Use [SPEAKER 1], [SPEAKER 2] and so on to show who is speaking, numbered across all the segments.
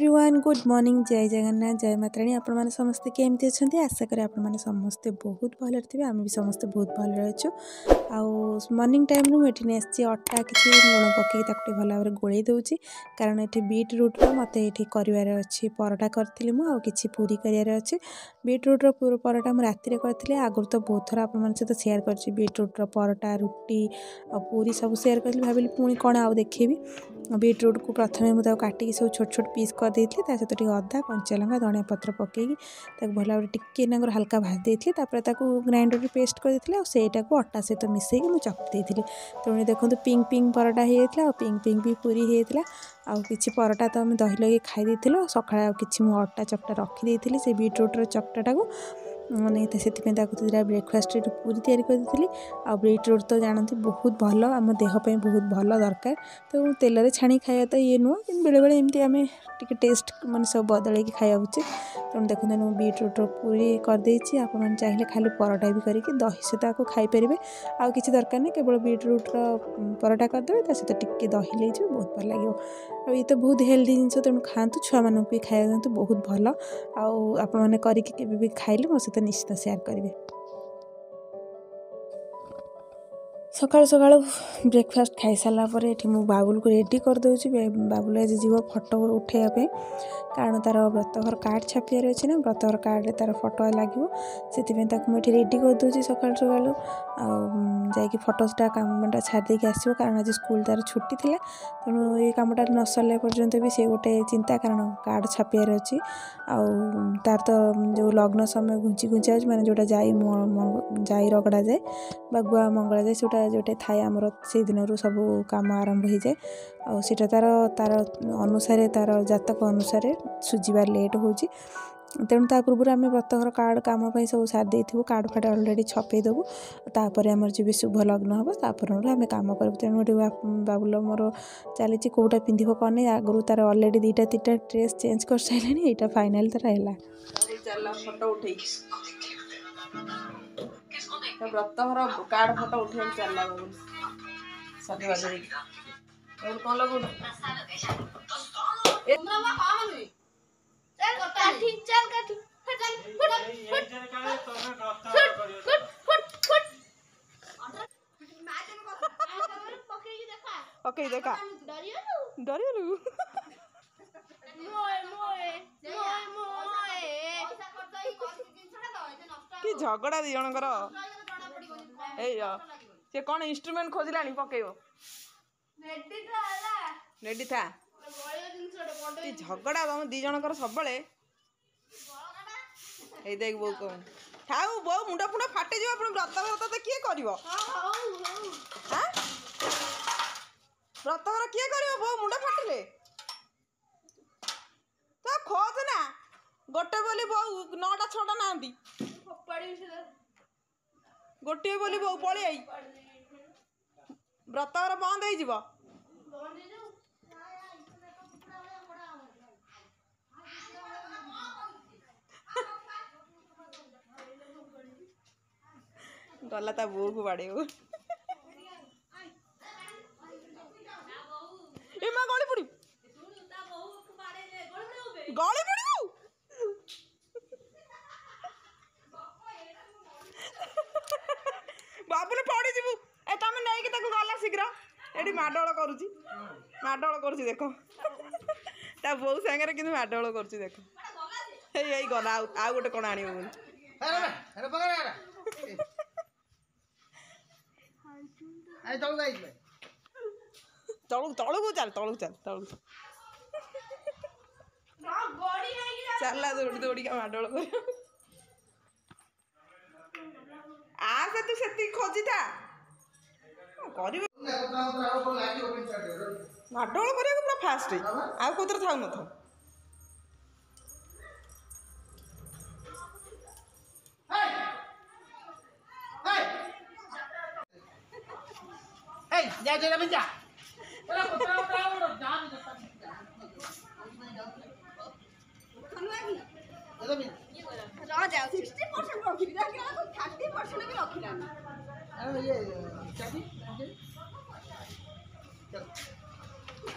[SPEAKER 1] everyone good morning জয় জগন্নাথ জয় মাতারাণী আপনার সমস্তে কেমতি অনেক আশা করে আপনার সমস্তে বহুত ভালরে থাকবে আমি বি সমস্তে বহুত ভালরে অছু মর্নিং টাইম্রু মু এটি আসছি অটা কিছু লুণ পকাই তাকে টিকে ভালো ভাবে গোলাই দেছি কারণ এটি বিট রুট্র মতো এটি করবার অছি পরোটা করি মু কিছু পুরী করার অছি বিট রুট্র পরোটা মু রাতে করি আগর তো বহু থর আপনার সহ সেয়ার করছি বিট রুট্র পরোটা রুটি পুরী সব সেয়ার করি ভাবিলি পুঁ কোণ আউ দেখবি बीट्रुट को प्रथम मुझे काटिकी सब छोट छोट पीस कर देती है सहित अदा कंचलंका धनिया पत्र पकईकि भल भाव टिके हाल्का भाजी ताक ग्राइंडर पेस्ट कर देती है को अटा सहित मिसेक मुझे चपदेली तेणी देखते पिंक पिंक परटा होता पिंक पिंक भी पूरी होता आउ कि परटा तो आम दही लगे खाई सका कि अटा चपटा रखीदी से बीट्रुट्र चपटाटा को ମାନେ ସେଥିପାଇଁ ତାକୁ ଦୁଇଟା ବ୍ରେକଫାଷ୍ଟରେ ପୁରୀ ତିଆରି କରିଦେଇଥିଲି ଆଉ ବିଟ୍ ରୁଟ୍ ତ ଜାଣନ୍ତି ବହୁତ ଭଲ ଆମ ଦେହ ପାଇଁ ବହୁତ ଭଲ ଦରକାର ତ ତେଲରେ ଛାଣିକି ଖାଇବା ତ ଇଏ ନୁହଁ କିନ୍ତୁ ବେଳେବେଳେ ଏମିତି ଆମେ ଟିକେ ଟେଷ୍ଟ ମାନେ ସବୁ ବଦଳେଇକି ଖାଇବା ଉଚିତ ତେଣୁ ଦେଖନ୍ତୁ ମୁଁ ବିଟ୍ ରୁଟ୍ର ପୁରୀ କରିଦେଇଛି ଆପଣମାନେ ଚାହିଁଲେ ଖାଲି ପରଟା ବି କରିକି ଦହି ସହିତ ଆକୁ ଖାଇପାରିବେ ଆଉ କିଛି ଦରକାର ନାହିଁ କେବଳ ବିଟ୍ ରୁଟ୍ର ପରଟା କରିଦେବେ ତା ସହିତ ଟିକେ ଦହି ନେଇଯିବେ ବହୁତ ଭଲ ଲାଗିବ ଆଉ ଇଏ ତ ବହୁତ ହେଲ୍ଦି ଜିନିଷ ତେଣୁ ଖାଆନ୍ତୁ ଛୁଆମାନଙ୍କୁ ବି ଖାଇବା ଦିଅନ୍ତୁ ବହୁତ ଭଲ ଆଉ ଆପଣମାନେ କରିକି କେବେ ବି ଖାଇଲେ ମୋ ସହିତ ନିଶ୍ଚିତ ସେୟାର କରିବେ ସକାଳୁ ସକାଳୁ ବ୍ରେକଫାଷ୍ଟ ଖାଇସାରିଲା ପରେ ଏଠି ମୁଁ ବାବୁଲକୁ ରେଡ଼ି କରିଦେଉଛି ବାବୁଲ ଆଜି ଯିବ ଫଟୋ ଉଠାଇବା ପାଇଁ କାରଣ ତା'ର ବ୍ରତଘର କାର୍ଡ଼ ଛାପିବାର ଅଛି ନା ବ୍ରତଘର କାର୍ଡ଼ରେ ତା'ର ଫଟୋ ଲାଗିବ ସେଥିପାଇଁ ତାକୁ ମୁଁ ଏଠି ରେଡ଼ି କରିଦେଉଛି ସକାଳୁ ସକାଳୁ ଆଉ ଯାଇକି ଫଟୋଟା କାମଟା ଛାଡ଼ିଦେଇକି ଆସିବ କାରଣ ଆଜି ସ୍କୁଲ ତା'ର ଛୁଟି ଥିଲା ତେଣୁ ଏ କାମଟା ନ ସରିଲା ପର୍ଯ୍ୟନ୍ତ ବି ସେ ଗୋଟେ ଚିନ୍ତା କାରଣ କାର୍ଡ଼ ଛାପିବାର ଅଛି ଆଉ ତା'ର ତ ଯେଉଁ ଲଗ୍ନ ସମୟ ଘୁଞ୍ଚି ଘୁଞ୍ଚି ଆସୁଛି ମାନେ ଯେଉଁଟା ଯାଇ ଯାଇ ରଗଡ଼ା ଯାଏ ବା ଗୁଆ ମଙ୍ଗଳା ଯାଏ ସେଇଟା ଯେଉଁଟା ଥାଏ ଆମର ସେଇ ଦିନରୁ ସବୁ କାମ ଆରମ୍ଭ ହୋଇଯାଏ ଆଉ ସେଇଟା ତା'ର ତା'ର ଅନୁସାରେ ତା'ର ଜାତକ ଅନୁସାରେ ସୁଝିବା ଲେଟ୍ ହେଉଛି ତେଣୁ ତା ପୂର୍ବରୁ ଆମେ ବ୍ରତଘର କାର୍ଡ଼ କାମ ପାଇଁ ସବୁ ସାରି ଦେଇଥିବୁ କାର୍ଡ଼ ଫାର୍ଡ଼ ଅଲରେଡ଼ି ଛପେଇ ଦେବୁ ତାପରେ ଆମର ଯେବେ ଶୁଭ ଲଗ୍ନ ହେବ ତାପରଠୁ ଆମେ କାମ କରିବୁ ତେଣୁ ଏଠି ବାବୁଲ ମୋର ଚାଲିଛି କେଉଁଟା ପିନ୍ଧିବ କ'ଣ ନାହିଁ ଆଗରୁ ତା'ର ଅଲରେଡ଼ି ଦୁଇଟା ତିନିଟା ଡ୍ରେସ୍ ଚେଞ୍ଜ କରିସାରିଲେଣି ଏଇଟା ଫାଇନାଲ୍ ତା'ର ହେଲା तो व्रतघर कार्ड फटो उठे चलना बबुल सजवा बबुल कौन लगुन ओके देखा डरियो मोए मोए मोए मोए କି ଝଗଡ଼ା ଦି ଜଣଙ୍କର ଏଇ ସେ କ'ଣ ଇନଷ୍ଟ୍ରୁମେଣ୍ଟ ଖୋଜିଲାଣି ପକେଇବ ଝଗଡ଼ା ତମ ଦି ଜଣଙ୍କର ସବୁବେଳେ ଥାଉ ବୋଉ ମୁଣ୍ଡ ଫୁଣ୍ଡ ଫାଟିଯିବ ପୁଣି ବ୍ରତ ଘର ତ କିଏ କରିବ ବ୍ରତ ଘର କିଏ କରିବ ବୋଉ ମୁଣ୍ଡ ଫାଟିଲେ ତ ଖୋଜ ନା ଗୋଟେ ବୋଲି ବୋଉ ନଅଟା ଛଅଟା ନାହାନ୍ତି ଗୋଟିଏ ବୋଲି ବୋଉ ପଳେଇ ଆଇ ବ୍ରତ ଘର ବନ୍ଦ ହେଇଯିବ ଗଲା ତା ବୋଉକୁ ବାଡ଼େଇବୁ ଏ ମା ଗଳି ପଡ଼ି ଗଳି ପଡ଼ି ମାଡ଼ଗୋଳ କରୁଛି ଦେଖ ତା ବୋଉ ସାଙ୍ଗରେ କିନ୍ତୁ ମାଡ଼ଗୋଳ କରୁଛି ଦେଖ ଏଇ ଏଇ ଗଲା ଆଉ ଆଉ ଗୋଟେ କ'ଣ ଆଣିବ ବୋଲି ତଳକୁ ତଳକୁ ଚାଲ ତଳକୁ ଚାଲ ତଳକୁ ଚାଲିଲା ଦୌଡ଼ି ଦୌଡ଼ିକା ମାଡ଼ଗୋଳ କରିବ ଆସେ ତୁ ସେତିକି ଖୋଜିଥା କରିବ ମାଡ଼ଗୋଳ କରିବାକୁ ପୁରା ଫାଷ୍ଟ ଆଉ କେଉଁଥିରେ ଥାଉ ନଥାଉ যা যা যা রাজা সিক্সটি পার্সেন্ট লক্ষ্মী রাখি এখন থার্টি পার্সেন্ট আমি লক্ষ্মী রাখি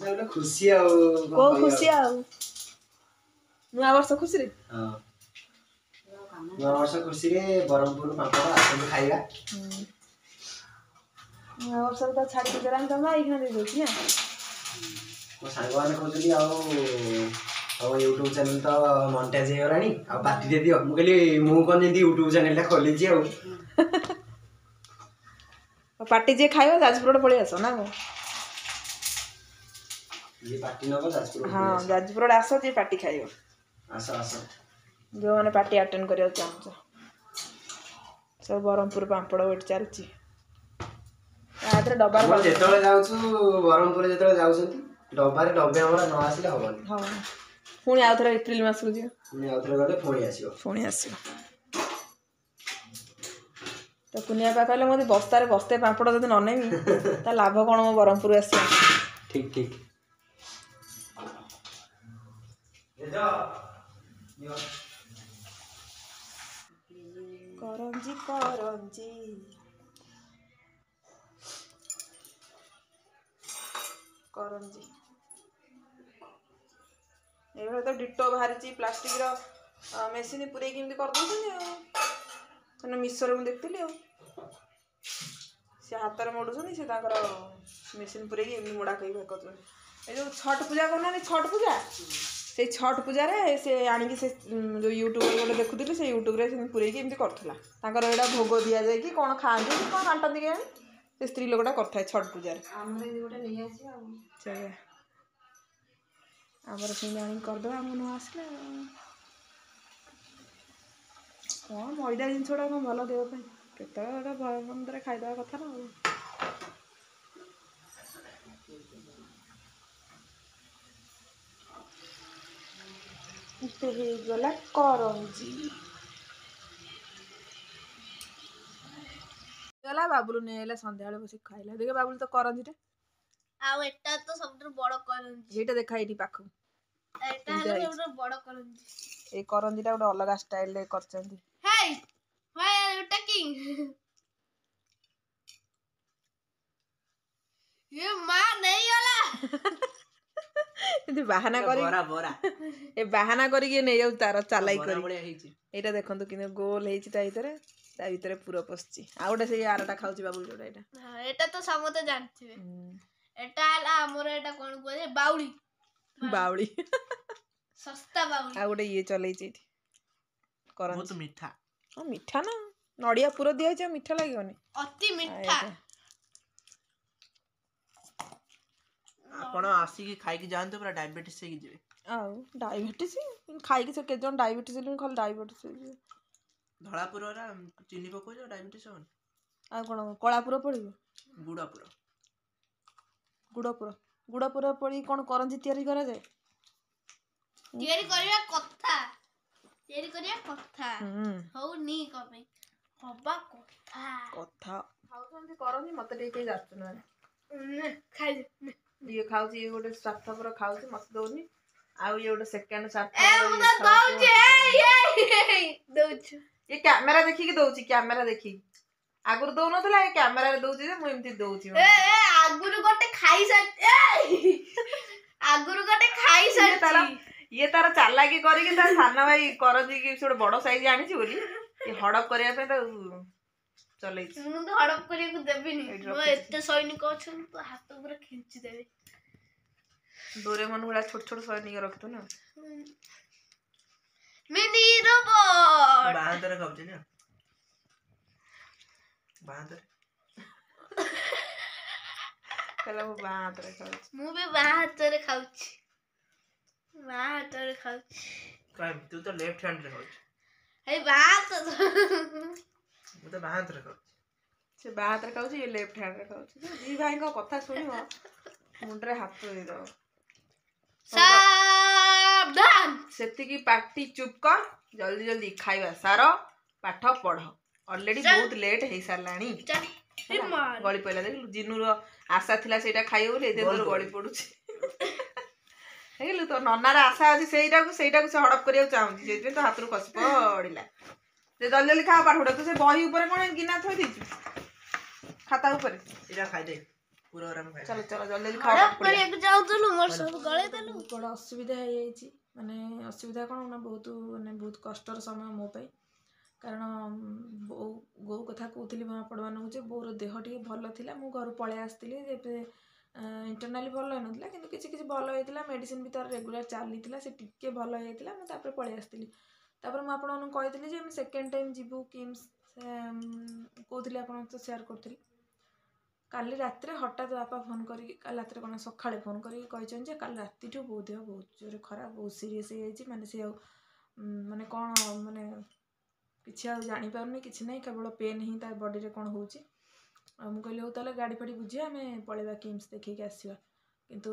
[SPEAKER 1] ଖୁସି ଆଉ କୋଉ ଖୁସି ଆଉ ନୂଆ ବର୍ଷ ଖୁସିରେ ନୂଆ ବର୍ଷ ଖୁସିରେ ବ୍ରହ୍ମପୁର ପାମ୍ପଡ଼ ଆସନ୍ତୁ ଖାଇବା ନୂଆ ବର୍ଷରେ ତ ଛାଡ଼ିକି ଦେଲାଣି ତମେ ଏଇଖିଣା ଦେଇଦେଉଛି ନା ମୋ ସାଙ୍ଗମାନେ କହୁଛନ୍ତି ଆଉ ଆଉ ୟୁଟ୍ୟୁବ୍ ଚ୍ୟାନେଲ୍ ତ ମଣ୍ଟାଜ୍ ହେଇଗଲାଣି ଆଉ ବାଟି ଦେଇଦିଅ ମୁଁ କହିଲି ମୁଁ କ'ଣ ଯେମିତି ୟୁଟ୍ୟୁବ୍ ଚ୍ୟାନେଲ୍ଟା ଖୋଲିଛି ଆଉ ପାଟି ଯିଏ ଖାଇବ ଯାଜପୁରରେ ପଳେଇ ଆସ ନା କ'ଣ ଯିଏ ପାଟି ନେବ ଯାଜପୁର ହଁ ଯାଜପୁର ଆସ ଯିଏ ପାଟି ଖାଇବ ଆସ ଆସ ଯେଉଁମାନେ ପାର୍ଟି ଆଟେଣ୍ଡ କରିବାକୁ ଚାହୁଁଛ ସବୁ ବ୍ରହ୍ମପୁର ପାମ୍ପଡ଼ ଏଠି ଚାଲିଛି ତା ଦେହରେ ଡବାରେ ଯେତେବେଳେ ଯାଉଛୁ ବ୍ରହ୍ମପୁର ଯେତେବେଳେ ଯାଉଛନ୍ତି ଡବାରେ ଡବେ ଆମର ନ ଆସିଲେ ହବନି ହଁ ପୁଣି ଆଉ ଥରେ ଏପ୍ରିଲ ମାସକୁ ଯିବ ପୁଣି ଆଉ ଥରେ ଗଲେ ପୁଣି ଆସିବ ପୁଣି ଆସିବ ତ କୁନିଆ ପା କହିଲେ ମୋତେ ବସ୍ତାରେ ବସ୍ତେ ପାମ୍ପଡ଼ ଯଦି ନ ନେବି ତା ଲାଭ କ'ଣ ମୋ ବ୍ରହ୍ମପୁର ଆସିବ ଠିକ୍ ଠିକ୍ করঞ্জি করঞ্জি করঞ্জি ଏଭଳିଆ ତ ଡିଟୋ ବାହାରିଛି ପ୍ଲାଷ୍ଟିକ୍ର ମେସିନ୍ ପୁରେଇକି ଏମିତି କରିଦେଉଛନ୍ତି ଆଉ ମାନେ ମିଶର ମୁଁ ଦେଖିଥିଲି ଆଉ ସେ ହାତରେ ମୋଡ଼ୁଛନ୍ତି ସେ ତାଙ୍କର ମେସିନ୍ ପୁରେଇକି ଏମିତି ମୋଡ଼ା କରିକି କରୁଛନ୍ତି ଏ ଯେଉଁ ଛଟ୍ ପୂଜା କରୁନାହାନ୍ତି ଛଟ୍ ପୂଜା সেই छठ পূজা রে সেই আনি কি সেই ইউটিউবার বলে দেখু দিলে সেই ইউটিউবে পুরে কিমতি করছলা তা গড়া এডা ভোগো দিয়া যায় কি কোন খান দু কোন আন্ট দি গে সেই স্ত্রী লড়া করছায় छठ পূজা আমরে গটা নেহি আসিও চল আমরা কি জানি কর দও আমনো আসলা ও মইডা জিন ছড়া ন ভালো দেও পাই কত এডা ভরমন্দরে খাই দবা কথা না ଏତେ ହେଇଗଲା କରଞ୍ଜି ଗଲା ବାବୁଲୁ ନେଇଗଲା ସନ୍ଧ୍ୟାବେଳେ ବସିକି ଖାଇଲା ଦେଖ ବାବୁଲୁ ତ କରଞ୍ଜିଟା ଆଉ ଏଟା ତ ସବୁଠାରୁ ବଡ କରଞ୍ଜି ଏଇଟା ଦେଖା ଏଇଠି ପାଖକୁ ଏଟା ହେଲା ସବୁଠାରୁ ବଡ କରଞ୍ଜି ଏଇ କରଞ୍ଜିଟା ଗୋଟେ ଅଲଗା ଷ୍ଟାଇଲରେ କରିଛନ୍ତି ହେଇ ହଏ ଏଟା କି ये माँ नहीं वाला ଏମିତି ବାହାନା କରି ଏ ବାହାନା କରିକି ନେଇଯାଉ ତାର ଚାଲାଇ କରି ଏଇଟା ଦେଖନ୍ତୁ କିନ୍ତୁ ଗୋଲ ହେଇଛି ତା ଭିତରେ ତା ଭିତରେ ପୁର ପଶିଛି ଆଉ ଗୋଟେ ସେଇ ଆରଟା ଖାଉଛି ବାବୁ ଯୋଉଟା ଏଇଟା ଏଇଟା ତ ସମସ୍ତେ ଜାଣିଥିବେ ଏଇଟା ହେଲା ଆମର ଏଇଟା କ'ଣ କୁହାଯାଏ ବାଉଳି ବାଉଳି ଶସ୍ତା ବାଉଳି ଆଉ ଗୋଟେ ଇଏ ଚଲେଇଛି ଏଠି କରନ୍ତୁ ମିଠା ହଁ ମିଠା ନା ନଡ଼ିଆ ପୁର ଦିଆ ଆଉ ମିଠା ଲାଗିବନି ଅତି ମିଠା ଆପଣ ଆସିକି ଖାଇକି ଯାଆନ୍ତୁ ପୁରା ଡାଇବେଟିସ୍ ହେଇକି ଯିବେ ଆଉ ଡାଇବେଟିସ୍ ଖାଇକି ସେ କେତେ ଜଣ ଡାଇବେଟିସ୍ ହେଲେଣି ଖାଲି ଡାଇବେଟିସ୍ ଧଳାପୁରରା ଚିନି ପକଉଛ ଡାଇବେଟିସ୍ ହେବନି ଆଉ କ'ଣ କଳାପୁର ପଡ଼ିବ ଗୁଡ଼ପୁର ଗୁଡ଼ପୁର ଗୁଡ଼ପୁର ପଡ଼ି କ'ଣ କରଞ୍ଜି ତିଆରି କରାଯାଏ ତିଆରି କରିବା କଥା ତିଆରି କରିବା କଥା ହଉନି କ'ଣ ପାଇଁ ହବା କଥା କଥା ହଉଛନ୍ତି କରଞ୍ଜି ମୋତେ ଟିକେ କେହି ଯାଚୁନାହାନ୍ତି ଖାଇ ଇଏ ଖାଉଛି ଇଏ ଗୋଟେ ସ୍ୱାର୍ଥପର ଖାଉଛି ମତେ ଦଉନି ଆଉ ଇଏ ଗୋଟେ ସେକେଣ୍ଡ ସ୍ୱାର୍ଥ ଇଏ କ୍ୟାମେରା ଦେଖିକି ଦଉଛି କ୍ୟାମେରା ଦେଖିକି ଆଗରୁ ଦଉନଥିଲା ଏ କ୍ୟାମେରାରେ ଦଉଛି ଯେ ମୁଁ ଏମିତି ଦଉଛି ଆଗରୁ ଗୋଟେ ଖାଇସାରି ଆଗରୁ ଗୋଟେ ଖାଇସାରି ତାର ଇଏ ତାର ଚାଲାକି କରିକି ତା ସାନ ଭାଇ କରନ୍ତି କି ସେ ଗୋଟେ ବଡ ସାଇଜ ଆଣିଛି ବୋଲି ହଡପ କରିବା ପାଇଁ ତାକୁ ଚଲେଇଛି ମୁଁ ତ ହଡପ କରିବାକୁ ଦେବିନି ଏତେ ସୈନିକ ଅଛନ୍ତି ତ ହାତ ପୁରା ଖେଞ୍ଚି ଦେବି डोरेमोन वाला छोटे छोटे सा नहीं रखते ना मिनी रोबोट बाहर तरह कब जाने बाहर तरह कल वो बाहर तरह खाऊँ मुँह भी बाहर तरह खाऊँ बाहर तरह खाऊँ क्या तू तो लेफ्ट हैंड रखो अरे बाहर तो ମୁଁ ତ ବାଁ ହାତରେ ଖାଉଛି ସେ ବାଁ ହାତରେ ଖାଉଛି ଇଏ ଲେଫ୍ଟ ହ୍ୟାଣ୍ଡରେ ଖାଉଛି ଦି ଭାଇଙ୍କ କଥା ଶୁଣିବ ମୁଣ୍ଡରେ ହାତ ଦେଇଦେବ ସେତିକି ପାଟି ଚୁପ୍ କର ଜଲ୍ଦି ଜଲ୍ଦି ଖାଇବା ସାର ପାଠ ପଢ଼ ଅଲରେଡି ବହୁତ ଲେଟ୍ ହେଇସାରିଲାଣି ଗଳି ପଡ଼ିଲା ଦେଖିଲୁ ଜିନୁର ଆଶା ଥିଲା ସେଇଟା ଖାଇବ ବୋଲି ଏତେ ଦୂର ଗଳି ପଡୁଛି ଦେଖିଲୁ ତୋ ନନାର ଆଶା ଅଛି ସେଇଟାକୁ ସେଇଟାକୁ ସେ ହଡପ କରିବାକୁ ଚାହୁଁଛି ସେଇଥିପାଇଁ ତୋ ହାତରୁ ଖସି ପଡ଼ିଲା ସେ ଜଲ୍ଦି ଜଲ୍ଦି ଖାଅ ପାଠ ଗୁଡ଼ା ତୁ ସେ ବହି ଉପରେ କ'ଣ ଗିନା ଥୋଇ ଦେଇଛୁ ଖାତା ଉପରେ ଏଇଟା ଖାଇଦେ পুরো আরাম খাই চলো চলো জলদি খাও পরে এক যাও তো মোর সব গলে দেলু বড় অসুবিধা হয়ে যাইছি মানে অসুবিধা কোন না বহুত মানে বহুত কষ্টর সময় মো পাই কারণ বউ বউ কথা কହୁଥିଲି ମୁଁ ଆପଣମାନଙ୍କୁ ଯେ ବୋଉର ଦେହ ଟିକେ ଭଲ ଥିଲା ମୁଁ ଘରୁ ପଳେଇ ଆସିଥିଲି ଏବେ ଇଣ୍ଟରନାଲି ଭଲ ହେଇନଥିଲା କିନ୍ତୁ କିଛି କିଛି ଭଲ ହେଇଥିଲା ମେଡ଼ିସିନ୍ ବି ତା'ର ରେଗୁଲାର ଚାଲିଥିଲା ସେ ଟିକେ ଭଲ ହେଇଯାଇଥିଲା ମୁଁ ତା'ପରେ ପଳେଇ ଆସିଥିଲି ତା'ପରେ ମୁଁ ଆପଣମାନଙ୍କୁ କହିଥିଲି ଯେ ଆମେ ସେକେଣ୍ଡ ଟାଇମ୍ ଯିବୁ କିମ୍ସ କହୁଥିଲି ଆପଣଙ୍କୁ ତ ସେୟାର କରୁଥିଲି କାଲି ରାତିରେ ହଠାତ୍ ବାପା ଫୋନ୍ କରିକି କାଲି ରାତିରେ କ'ଣ ସକାଳେ ଫୋନ୍ କରିକି କହିଛନ୍ତି ଯେ କାଲି ରାତିଠୁ ବୋଉ ଦେହ ବହୁତ ଜୋରେ ଖରାପ ବହୁତ ସିରିୟସ୍ ହେଇଯାଇଛି ମାନେ ସେ ଆଉ ମାନେ କ'ଣ ମାନେ କିଛି ଆଉ ଜାଣିପାରୁନି କିଛି ନାହିଁ କେବଳ ପେନ୍ ହିଁ ତା ବଡ଼ିରେ କ'ଣ ହେଉଛି ଆଉ ମୁଁ କହିଲି ହଉ ତାହେଲେ ଗାଡ଼ି ଫାଡ଼ି ବୁଝିବା ଆମେ ପଳେଇବା କିମ୍ସ ଦେଖିକି ଆସିବା କିନ୍ତୁ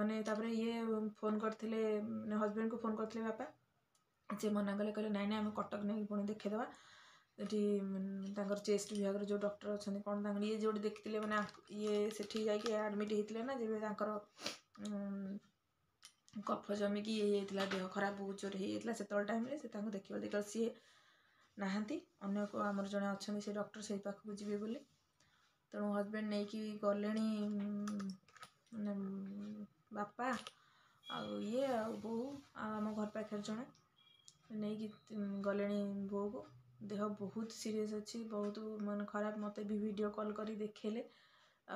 [SPEAKER 1] ମାନେ ତାପରେ ଇଏ ଫୋନ୍ କରିଥିଲେ ମାନେ ହଜବେଣ୍ଡକୁ ଫୋନ୍ କରିଥିଲେ ବାପା ସେ ମନା କଲେ କହିଲେ ନାଇଁ ନାଇଁ ଆମେ କଟକ ନେଇକି ପୁଣି ଦେଖେଇଦେବା ଏଠି ତାଙ୍କର ଚେଷ୍ଟ ବିଭାଗରେ ଯେଉଁ ଡକ୍ଟର ଅଛନ୍ତି କ'ଣ ତାଙ୍କର ଇଏ ଯେଉଁଠି ଦେଖିଥିଲେ ମାନେ ଇଏ ସେଠି ଯାଇକି ଆଡ଼ମିଟ୍ ହେଇଥିଲେ ନା ଯେବେ ତାଙ୍କର କଫ ଜମିକି ଇଏ ହେଇଯାଇଥିଲା ଦେହ ଖରାପ ବହୁତ ଜୋର ହେଇଯାଇଥିଲା ସେତେବେଳେ ଟାଇମ୍ରେ ସେ ତାଙ୍କୁ ଦେଖିବା ଦେଖିବା ସିଏ ନାହାନ୍ତି ଅନ୍ୟ ଆମର ଜଣେ ଅଛନ୍ତି ସେ ଡକ୍ଟର ସେଇ ପାଖକୁ ଯିବେ ବୋଲି ତେଣୁ ହଜବେଣ୍ଡ ନେଇକି ଗଲେଣି ମାନେ ବାପା ଆଉ ଇଏ ଆଉ ବୋଉ ଆଉ ଆମ ଘର ପାଖରେ ଜଣେ ନେଇକି ଗଲେଣି ବୋଉକୁ ଦେହ ବହୁତ ସିରିୟସ୍ ଅଛି ବହୁତ ମାନେ ଖରାପ ମୋତେ ବି ଭିଡ଼ିଓ କଲ୍ କରି ଦେଖେଇଲେ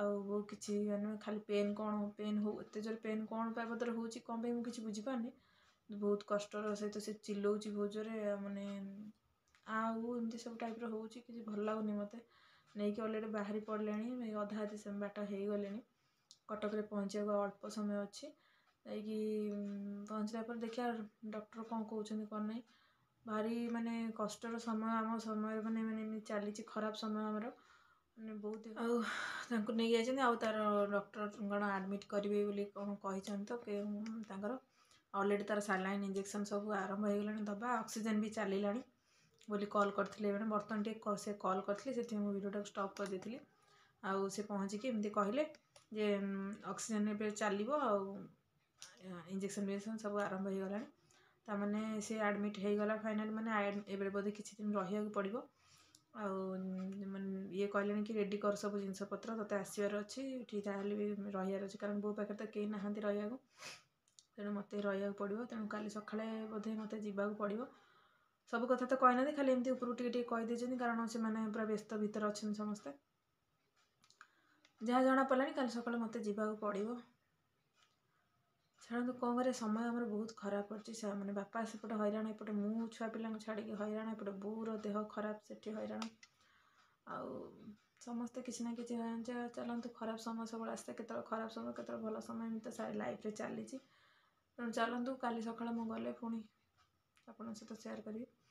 [SPEAKER 1] ଆଉ କିଛି ମାନେ ଖାଲି ପେନ୍ କ'ଣ ପେନ୍ ହଉ ଏତେ ଜୋର ପେନ୍ କ'ଣ ପାଇଁ ବଦରେ ହେଉଛି କ'ଣ ପାଇଁ ମୁଁ କିଛି ବୁଝିପାରୁନି ବହୁତ କଷ୍ଟର ସହିତ ସେ ଚିଲଉଛି ବହୁତ ଜୋରେ ମାନେ ଆଉ ଏମିତି ସବୁ ଟାଇପ୍ର ହେଉଛି କିଛି ଭଲ ଲାଗୁନି ମୋତେ ନେଇକି ଅଲରେଡ଼ି ବାହାରି ପଡ଼ିଲେଣି ଅଧା ଅଧି ବାଟ ହେଇଗଲେଣି କଟକରେ ପହଞ୍ଚିବାକୁ ଅଳ୍ପ ସମୟ ଅଛି ଯାଇକି ପହଞ୍ଚିଲା ପରେ ଦେଖିବା ଡକ୍ଟର କ'ଣ କହୁଛନ୍ତି କ'ଣ ନାହିଁ ଭାରି ମାନେ କଷ୍ଟର ସମୟ ଆମ ସମୟରେ ମାନେ ମାନେ ଏମିତି ଚାଲିଛି ଖରାପ ସମୟ ଆମର ମାନେ ବହୁତ ଆଉ ତାଙ୍କୁ ନେଇକି ଯାଇଛନ୍ତି ଆଉ ତା'ର ଡକ୍ଟର କ'ଣ ଆଡ଼ମିଟ୍ କରିବେ ବୋଲି କ'ଣ କହିଛନ୍ତି ତ ତାଙ୍କର ଅଲରେଡ଼ି ତା'ର ସାଲାଇନ୍ ଇଞ୍ଜେକ୍ସନ୍ ସବୁ ଆରମ୍ଭ ହେଇଗଲାଣି ଦେବା ଅକ୍ସିଜେନ୍ ବି ଚାଲିଲାଣି ବୋଲି କଲ୍ କରିଥିଲେ ମାନେ ବର୍ତ୍ତମାନ ଟିକେ ସେ କଲ୍ କରିଥିଲେ ସେଥିପାଇଁ ମୁଁ ଭିଡ଼ିଓଟାକୁ ଷ୍ଟପ୍ କରିଦେଇଥିଲି ଆଉ ସେ ପହଞ୍ଚିକି ଏମିତି କହିଲେ ଯେ ଅକ୍ସିଜେନ୍ ଏବେ ଚାଲିବ ଆଉ ଇଞ୍ଜେକ୍ସନ୍ ଫିଞ୍ଜେକ୍ସନ୍ ସବୁ ଆରମ୍ଭ ହେଇଗଲାଣି ତା'ମାନେ ସେ ଆଡ଼ମିଟ୍ ହେଇଗଲା ଫାଇନାଲ୍ ମାନେ ଏବେ ବୋଧେ କିଛି ଦିନ ରହିବାକୁ ପଡ଼ିବ ଆଉ ମାନେ ଇଏ କହିଲେଣି କି ରେଡ଼ି କର ସବୁ ଜିନିଷପତ୍ର ତୋତେ ଆସିବାର ଅଛି ଏଠି ଯାହାହେଲେ ବି ରହିବାର ଅଛି କାରଣ ବୋଉ ପାଖରେ ତ କେହି ନାହାନ୍ତି ରହିବାକୁ ତେଣୁ ମୋତେ ରହିବାକୁ ପଡ଼ିବ ତେଣୁ କାଲି ସକାଳେ ବୋଧେ ମୋତେ ଯିବାକୁ ପଡ଼ିବ ସବୁ କଥା ତ କହିନାହାନ୍ତି ଖାଲି ଏମିତି ଉପରୁ ଟିକେ ଟିକେ କହିଦେଇଛନ୍ତି କାରଣ ସେମାନେ ପୁରା ବ୍ୟସ୍ତ ଭିତରେ ଅଛନ୍ତି ସମସ୍ତେ ଯାହା ଜଣାପଡ଼ିଲାଣି କାଲି ସକାଳେ ମୋତେ ଯିବାକୁ ପଡ଼ିବ ଛାଡ଼ନ୍ତୁ କ'ଣ କରିବା ସମୟ ଆମର ବହୁତ ଖରାପ ପଡ଼ିଛି ମାନେ ବାପା ସେପଟେ ହଇରାଣ ଏପଟେ ମୁଁ ଛୁଆ ପିଲାଙ୍କୁ ଛାଡ଼ିକି ହଇରାଣ ଏପଟେ ବୋଉର ଦେହ ଖରାପ ସେଠି ହଇରାଣ ଆଉ ସମସ୍ତେ କିଛି ନା କିଛି ହଇରାଣ ଚାଲନ୍ତୁ ଖରାପ ସମୟ ସବୁବେଳେ ଆସିଥାଏ କେତେବେଳେ ଖରାପ ସମୟ କେତେବେଳେ ଭଲ ସମୟ ଏମିତି ତ ସାରା ଲାଇଫ୍ରେ ଚାଲିଛି ତେଣୁ ଚାଲନ୍ତୁ କାଲି ସକାଳେ ମୁଁ ଗଲେ ପୁଣି ଆପଣଙ୍କ ସହିତ ସେୟାର କରିବି